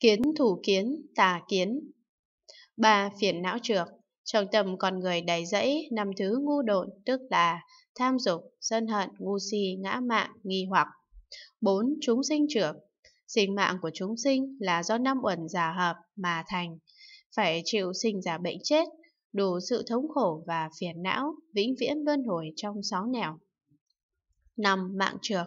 Kiến thủ kiến, tà kiến. Ba phiền não trược, trong tâm con người đầy dẫy năm thứ ngu độn, tức là tham dục, sân hận, ngu si, ngã mạn, nghi hoặc. bốn Chúng sinh trược, sinh mạng của chúng sinh là do năm uẩn giả hợp mà thành, phải chịu sinh giả bệnh chết, đủ sự thống khổ và phiền não, vĩnh viễn luân hồi trong sáu nẻo. Năm mạng trược,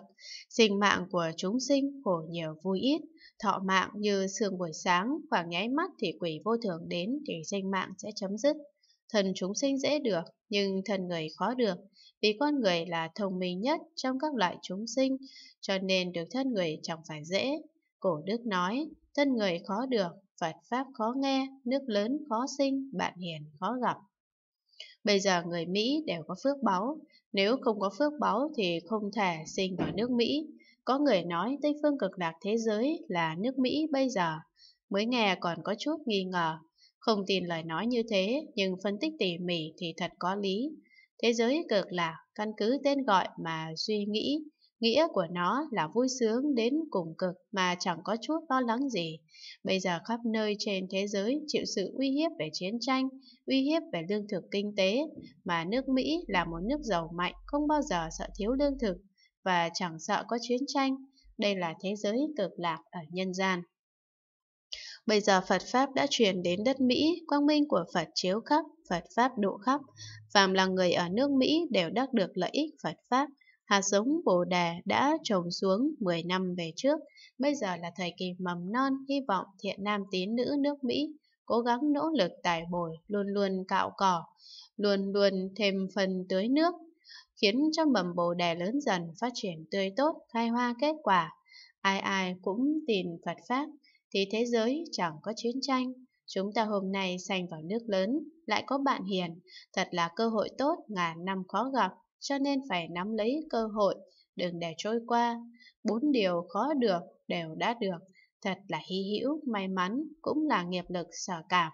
sinh mạng của chúng sinh khổ nhiều vui ít, thọ mạng như sương buổi sáng, khoảng nháy mắt thì quỷ vô thường đến thì sinh mạng sẽ chấm dứt. Thần chúng sinh dễ được, nhưng thần người khó được, vì con người là thông minh nhất trong các loại chúng sinh, cho nên được thân người chẳng phải dễ. Cổ Đức nói, thân người khó được, Phật Pháp khó nghe, nước lớn khó sinh, bạn hiền khó gặp. Bây giờ người Mỹ đều có phước báu, nếu không có phước báu thì không thể sinh vào nước Mỹ. Có người nói Tây phương cực lạc thế giới là nước Mỹ bây giờ, mới nghe còn có chút nghi ngờ. Không tin lời nói như thế, nhưng phân tích tỉ mỉ thì thật có lý. Thế giới cực lạc, căn cứ tên gọi mà suy nghĩ, Nghĩa của nó là vui sướng đến cùng cực mà chẳng có chút lo lắng gì. Bây giờ khắp nơi trên thế giới chịu sự uy hiếp về chiến tranh, uy hiếp về lương thực kinh tế, mà nước Mỹ là một nước giàu mạnh không bao giờ sợ thiếu lương thực và chẳng sợ có chiến tranh. Đây là thế giới cực lạc ở nhân gian. Bây giờ Phật Pháp đã truyền đến đất Mỹ, quang minh của Phật chiếu khắp, Phật Pháp độ khắp. Phàm là người ở nước Mỹ đều đắc được lợi ích Phật Pháp, Hạt giống Bồ đề đã trồng xuống 10 năm về trước, bây giờ là thời kỳ mầm non hy vọng thiện nam tín nữ nước Mỹ cố gắng nỗ lực tài bồi, luôn luôn cạo cỏ, luôn luôn thêm phần tưới nước, khiến cho mầm Bồ đề lớn dần phát triển tươi tốt, khai hoa kết quả. Ai ai cũng tin Phật Pháp, thì thế giới chẳng có chiến tranh. Chúng ta hôm nay sanh vào nước lớn, lại có bạn hiền, thật là cơ hội tốt ngàn năm khó gặp cho nên phải nắm lấy cơ hội, đừng để trôi qua. Bốn điều khó được đều đã được, thật là hy hữu, may mắn, cũng là nghiệp lực sở cảm.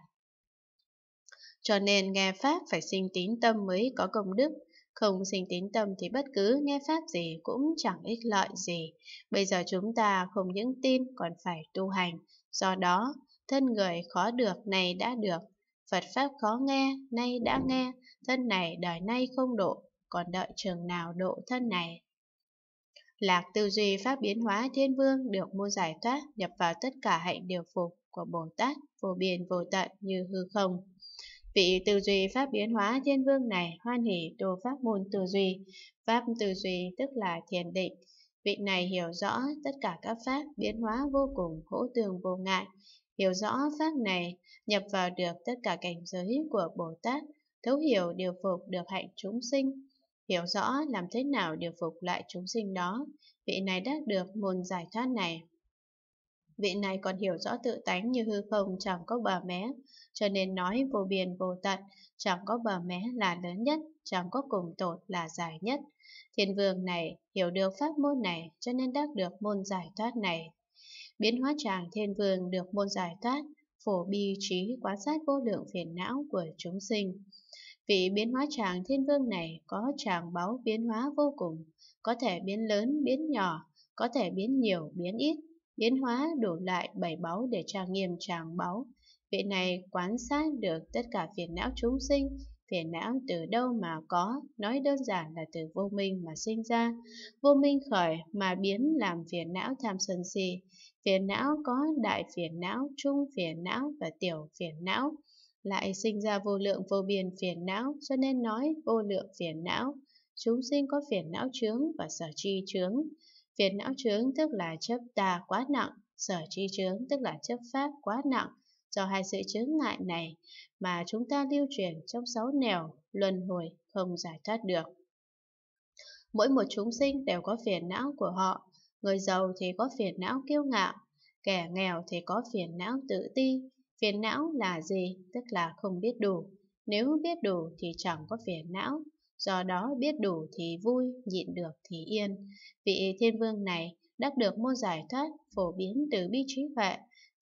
Cho nên nghe Pháp phải sinh tín tâm mới có công đức, không sinh tín tâm thì bất cứ nghe Pháp gì cũng chẳng ích lợi gì. Bây giờ chúng ta không những tin còn phải tu hành, do đó thân người khó được này đã được, Phật Pháp khó nghe, nay đã nghe, thân này đời nay không độ, còn đợi trường nào độ thân này. Lạc tư duy pháp biến hóa thiên vương được mô giải thoát nhập vào tất cả hạnh điều phục của Bồ Tát vô biên vô tận như hư không. Vị tư duy pháp biến hóa thiên vương này hoan hỷ đồ pháp môn tư duy. Pháp tư duy tức là thiền định. Vị này hiểu rõ tất cả các pháp biến hóa vô cùng hỗ tường vô ngại. Hiểu rõ pháp này nhập vào được tất cả cảnh giới của Bồ Tát, thấu hiểu điều phục được hạnh chúng sinh, hiểu rõ làm thế nào điều phục lại chúng sinh đó, vị này đã được môn giải thoát này. Vị này còn hiểu rõ tự tánh như hư không chẳng có bờ mé, cho nên nói vô biên vô tận, chẳng có bờ mé là lớn nhất, chẳng có cùng tột là dài nhất. Thiên vương này hiểu được pháp môn này cho nên đắc được môn giải thoát này. Biến hóa tràng thiên vương được môn giải thoát, phổ bi trí quan sát vô lượng phiền não của chúng sinh. Vị biến hóa tràng thiên vương này có tràng báo biến hóa vô cùng, có thể biến lớn, biến nhỏ, có thể biến nhiều, biến ít, biến hóa đủ lại bảy báu để trang nghiêm tràng báu. Vị này quan sát được tất cả phiền não chúng sinh, phiền não từ đâu mà có, nói đơn giản là từ vô minh mà sinh ra. Vô minh khởi mà biến làm phiền não tham sân si. Phiền não có đại phiền não, trung phiền não và tiểu phiền não lại sinh ra vô lượng vô biên phiền não, cho nên nói vô lượng phiền não. Chúng sinh có phiền não chướng và sở chi chướng. Phiền não chướng tức là chấp tà quá nặng, sở chi chướng tức là chấp pháp quá nặng. Do hai sự chướng ngại này mà chúng ta lưu truyền trong sáu nẻo, luân hồi, không giải thoát được. Mỗi một chúng sinh đều có phiền não của họ. Người giàu thì có phiền não kiêu ngạo, kẻ nghèo thì có phiền não tự ti, Phiền não là gì? Tức là không biết đủ. Nếu biết đủ thì chẳng có phiền não. Do đó biết đủ thì vui, nhịn được thì yên. Vị thiên vương này đã được môn giải thoát, phổ biến từ bi trí huệ,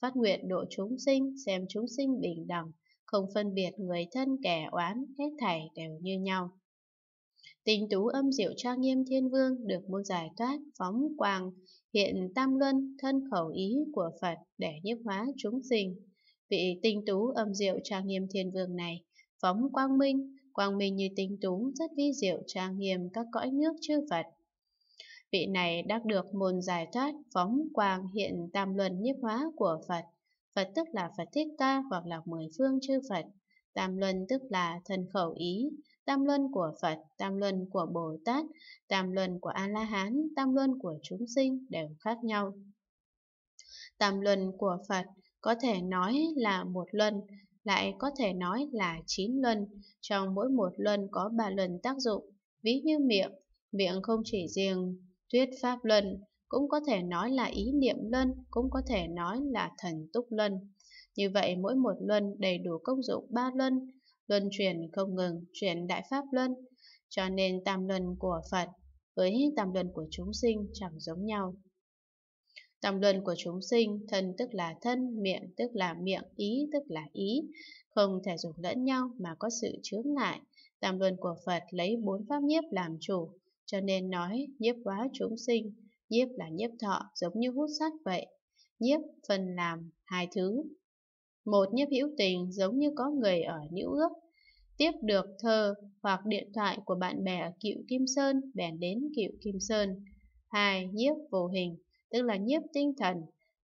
phát nguyện độ chúng sinh, xem chúng sinh bình đẳng, không phân biệt người thân kẻ oán, hết thảy đều như nhau. Tình tú âm diệu trang nghiêm thiên vương được môn giải thoát, phóng quang, hiện tam luân, thân khẩu ý của Phật để nhiếp hóa chúng sinh. Vị tinh tú âm diệu trang nghiêm thiên vương này, phóng quang minh, quang minh như tinh tú rất vi diệu trang nghiêm các cõi nước chư Phật. Vị này đắc được môn giải thoát phóng quang hiện tam luân nhiếp hóa của Phật. Phật tức là Phật Thích Ca hoặc là mười phương chư Phật. Tam luân tức là thân khẩu ý, tam luân của Phật, tam luân của Bồ Tát, tam luân của A-la-hán, tam luân của chúng sinh đều khác nhau. Tam luân của Phật có thể nói là một luân, lại có thể nói là chín luân, trong mỗi một luân có ba luân tác dụng, ví như miệng, miệng không chỉ riêng thuyết pháp luân, cũng có thể nói là ý niệm luân, cũng có thể nói là thần túc luân. Như vậy mỗi một luân đầy đủ công dụng ba luân, luân chuyển không ngừng, chuyển đại pháp luân, cho nên tam luân của Phật với tam luân của chúng sinh chẳng giống nhau. Dòng luân của chúng sinh, thân tức là thân, miệng tức là miệng, ý tức là ý, không thể dùng lẫn nhau mà có sự chướng ngại. Tam luân của Phật lấy bốn pháp nhiếp làm chủ, cho nên nói nhiếp hóa chúng sinh, nhiếp là nhiếp thọ giống như hút sắt vậy. Nhiếp phần làm hai thứ. Một nhiếp hữu tình giống như có người ở nữ ước, tiếp được thơ hoặc điện thoại của bạn bè ở cựu Kim Sơn bèn đến cựu Kim Sơn. Hai nhiếp vô hình tức là nhiếp tinh thần,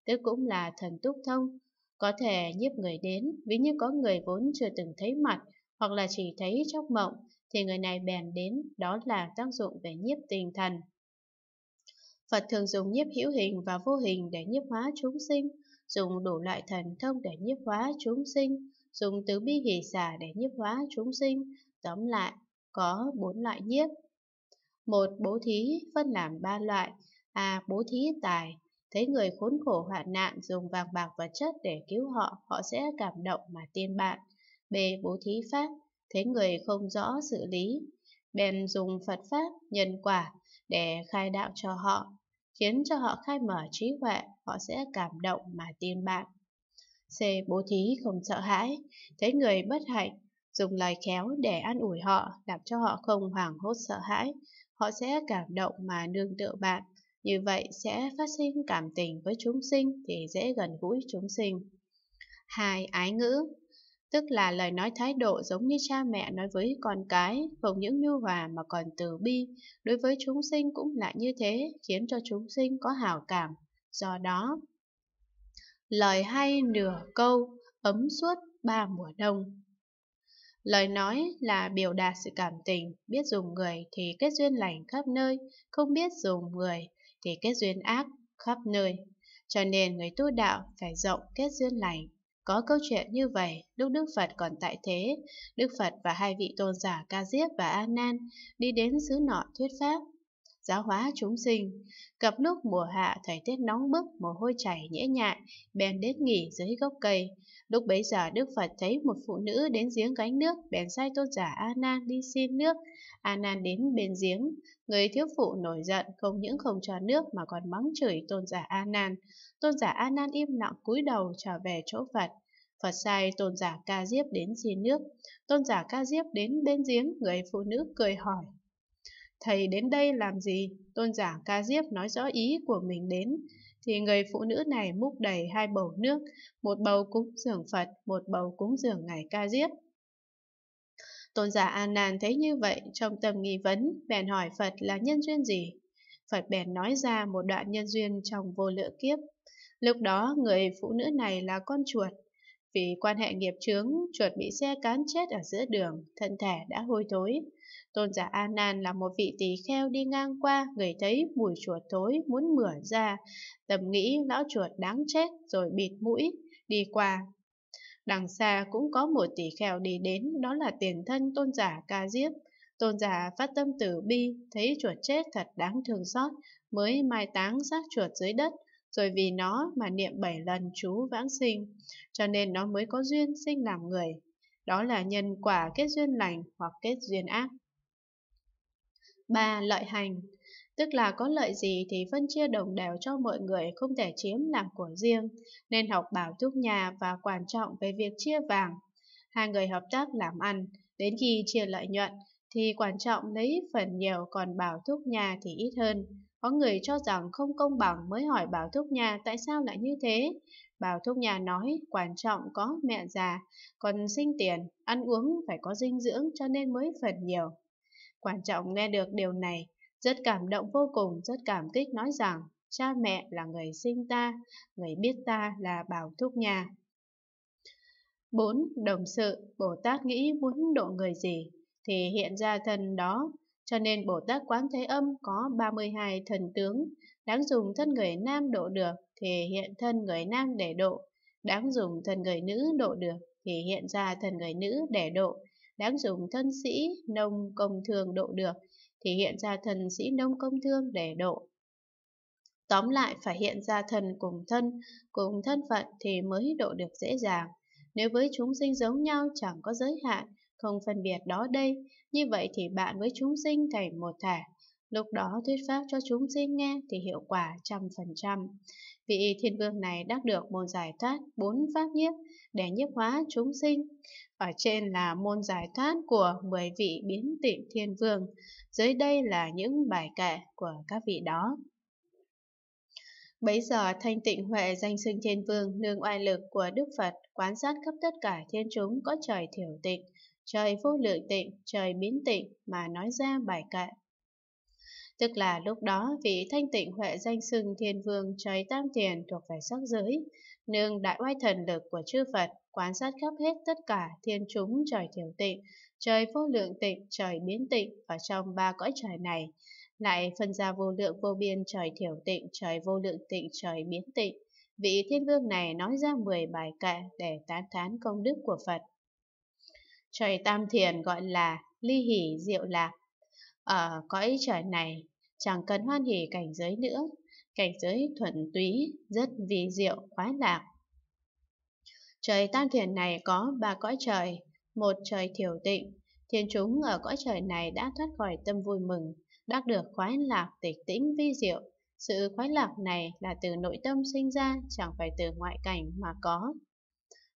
tức cũng là thần túc thông, có thể nhiếp người đến ví như có người vốn chưa từng thấy mặt hoặc là chỉ thấy trong mộng thì người này bèn đến đó là tác dụng về nhiếp tinh thần. Phật thường dùng nhiếp hữu hình và vô hình để nhiếp hóa chúng sinh, dùng đủ loại thần thông để nhiếp hóa chúng sinh, dùng tứ bi hỷ xả để nhiếp hóa chúng sinh, tóm lại có bốn loại nhiếp. Một bố thí phân làm ba loại, A. Bố thí tài Thấy người khốn khổ hoạn nạn dùng vàng bạc vật chất để cứu họ, họ sẽ cảm động mà tiên bạn. B. Bố thí pháp Thấy người không rõ sự lý, bèn dùng Phật Pháp, nhân quả để khai đạo cho họ, khiến cho họ khai mở trí huệ, họ sẽ cảm động mà tiên bạn. C. Bố thí không sợ hãi, thấy người bất hạnh, dùng lời khéo để an ủi họ, làm cho họ không hoảng hốt sợ hãi, họ sẽ cảm động mà nương tựa bạn. Như vậy sẽ phát sinh cảm tình với chúng sinh thì dễ gần gũi chúng sinh. Hai Ái ngữ Tức là lời nói thái độ giống như cha mẹ nói với con cái, không những nhu hòa mà còn từ bi, đối với chúng sinh cũng lại như thế, khiến cho chúng sinh có hảo cảm. Do đó, lời hay nửa câu, ấm suốt ba mùa đông. Lời nói là biểu đạt sự cảm tình, biết dùng người thì kết duyên lành khắp nơi, không biết dùng người thì kết duyên ác khắp nơi. Cho nên người tu đạo phải rộng kết duyên lành. Có câu chuyện như vậy, lúc Đức Phật còn tại thế, Đức Phật và hai vị tôn giả Ca Diếp và A Nan đi đến xứ nọ thuyết pháp giáo hóa chúng sinh. Gặp lúc mùa hạ thời tiết nóng bức, mồ hôi chảy nhễ nhại, bèn đến nghỉ dưới gốc cây. Lúc bấy giờ Đức Phật thấy một phụ nữ đến giếng gánh nước, bèn sai tôn giả A Nan đi xin nước. A Nan đến bên giếng, người thiếu phụ nổi giận không những không cho nước mà còn mắng chửi tôn giả A Nan. Tôn giả A Nan im lặng cúi đầu trở về chỗ Phật. Phật sai tôn giả Ca Diếp đến xin nước. Tôn giả Ca Diếp đến bên giếng, người phụ nữ cười hỏi, thầy đến đây làm gì? Tôn giả ca diếp nói rõ ý của mình đến. Thì người phụ nữ này múc đầy hai bầu nước, một bầu cúng dường Phật, một bầu cúng dường ngài ca diếp. Tôn giả An Nan thấy như vậy, trong tâm nghi vấn, bèn hỏi Phật là nhân duyên gì? Phật bèn nói ra một đoạn nhân duyên trong vô lượng kiếp. Lúc đó, người phụ nữ này là con chuột, vì quan hệ nghiệp chướng, chuột bị xe cán chết ở giữa đường, thân thể đã hôi thối. Tôn giả A Nan là một vị tỳ kheo đi ngang qua, người thấy mùi chuột thối muốn mửa ra, tầm nghĩ lão chuột đáng chết rồi bịt mũi đi qua. Đằng xa cũng có một tỳ kheo đi đến, đó là tiền thân tôn giả Ca Diếp. Tôn giả phát tâm tử bi, thấy chuột chết thật đáng thương xót, mới mai táng xác chuột dưới đất, rồi vì nó mà niệm bảy lần chú vãng sinh, cho nên nó mới có duyên sinh làm người. Đó là nhân quả kết duyên lành hoặc kết duyên ác. 3. Lợi hành Tức là có lợi gì thì phân chia đồng đều cho mọi người không thể chiếm làm của riêng, nên học bảo thúc nhà và quan trọng về việc chia vàng. Hai người hợp tác làm ăn, đến khi chia lợi nhuận thì quan trọng lấy phần nhiều còn bảo thúc nhà thì ít hơn. Có người cho rằng không công bằng mới hỏi Bảo Thúc Nhà tại sao lại như thế. Bảo Thúc Nhà nói quan trọng có mẹ già, còn sinh tiền, ăn uống phải có dinh dưỡng cho nên mới phần nhiều. Quan trọng nghe được điều này, rất cảm động vô cùng, rất cảm kích nói rằng cha mẹ là người sinh ta, người biết ta là Bảo Thúc Nhà. 4. Đồng sự, Bồ Tát nghĩ muốn độ người gì thì hiện ra thân đó cho nên Bồ Tát Quán Thế Âm có 32 thần tướng, đáng dùng thân người nam độ được thì hiện thân người nam để độ, đáng dùng thân người nữ độ được thì hiện ra thân người nữ để độ, đáng dùng thân sĩ nông công thương độ được thì hiện ra thần sĩ nông công thương để độ. Tóm lại phải hiện ra thần cùng thân, cùng thân phận thì mới độ được dễ dàng. Nếu với chúng sinh giống nhau chẳng có giới hạn, không phân biệt đó đây, như vậy thì bạn với chúng sinh thành một thể. Lúc đó thuyết pháp cho chúng sinh nghe thì hiệu quả trăm phần trăm. Vị thiên vương này đắc được môn giải thoát bốn pháp nhiếp để nhiếp hóa chúng sinh. Ở trên là môn giải thoát của 10 vị biến tịnh thiên vương, dưới đây là những bài kệ của các vị đó. Bấy giờ thanh tịnh huệ danh sinh thiên vương nương oai lực của Đức Phật quán sát khắp tất cả thiên chúng có trời thiểu tịnh, trời vô lượng tịnh, trời biến tịnh mà nói ra bài kệ. Tức là lúc đó vị thanh tịnh huệ danh sưng thiên vương trời tam tiền thuộc về sắc giới, nương đại oai thần lực của chư Phật quan sát khắp hết tất cả thiên chúng trời thiểu tịnh, trời vô lượng tịnh, trời biến tịnh ở trong ba cõi trời này, lại phân ra vô lượng vô biên trời thiểu tịnh, trời vô lượng tịnh, trời biến tịnh. Vị thiên vương này nói ra 10 bài kệ để tán thán công đức của Phật. Trời tam thiền gọi là ly hỷ diệu lạc. Ở cõi trời này, chẳng cần hoan hỷ cảnh giới nữa, cảnh giới thuần túy, rất vi diệu, khoái lạc. Trời tam thiền này có ba cõi trời, một trời thiểu tịnh, thiên chúng ở cõi trời này đã thoát khỏi tâm vui mừng, đắc được khoái lạc tịch tĩnh vi diệu. Sự khoái lạc này là từ nội tâm sinh ra, chẳng phải từ ngoại cảnh mà có.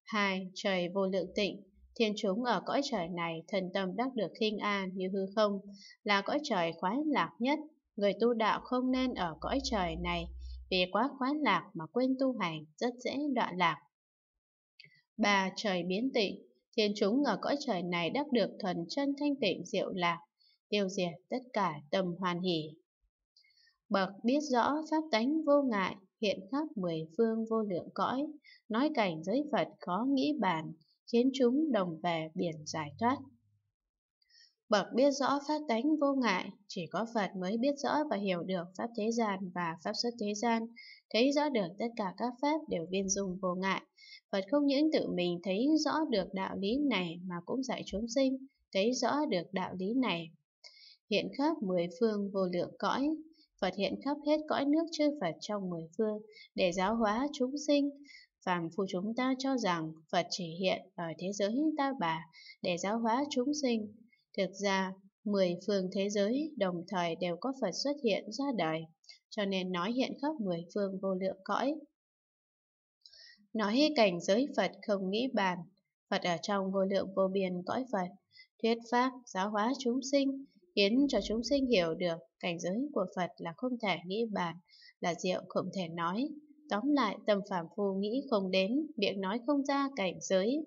2. Trời vô lượng tịnh Thiên chúng ở cõi trời này thần tâm đắc được khinh an như hư không, là cõi trời khoái lạc nhất. Người tu đạo không nên ở cõi trời này, vì quá khoái lạc mà quên tu hành rất dễ đoạn lạc. Ba trời biến tịnh, thiên chúng ở cõi trời này đắc được thuần chân thanh tịnh diệu lạc, tiêu diệt tất cả tâm hoàn hỷ. Bậc biết rõ pháp tánh vô ngại, hiện khắp mười phương vô lượng cõi, nói cảnh giới Phật khó nghĩ bàn, khiến chúng đồng về biển giải thoát. Bậc biết rõ Pháp tánh vô ngại, chỉ có Phật mới biết rõ và hiểu được Pháp thế gian và Pháp xuất thế gian, thấy rõ được tất cả các Pháp đều viên dung vô ngại. Phật không những tự mình thấy rõ được đạo lý này mà cũng dạy chúng sinh, thấy rõ được đạo lý này. Hiện khắp mười phương vô lượng cõi, Phật hiện khắp hết cõi nước chư Phật trong mười phương để giáo hóa chúng sinh phàm phu chúng ta cho rằng Phật chỉ hiện ở thế giới ta bà để giáo hóa chúng sinh. Thực ra, mười phương thế giới đồng thời đều có Phật xuất hiện ra đời, cho nên nói hiện khắp mười phương vô lượng cõi. Nói cảnh giới Phật không nghĩ bàn, Phật ở trong vô lượng vô biên cõi Phật, thuyết pháp, giáo hóa chúng sinh, khiến cho chúng sinh hiểu được cảnh giới của Phật là không thể nghĩ bàn, là diệu không thể nói, Tóm lại, tầm phàm phu nghĩ không đến, miệng nói không ra cảnh giới,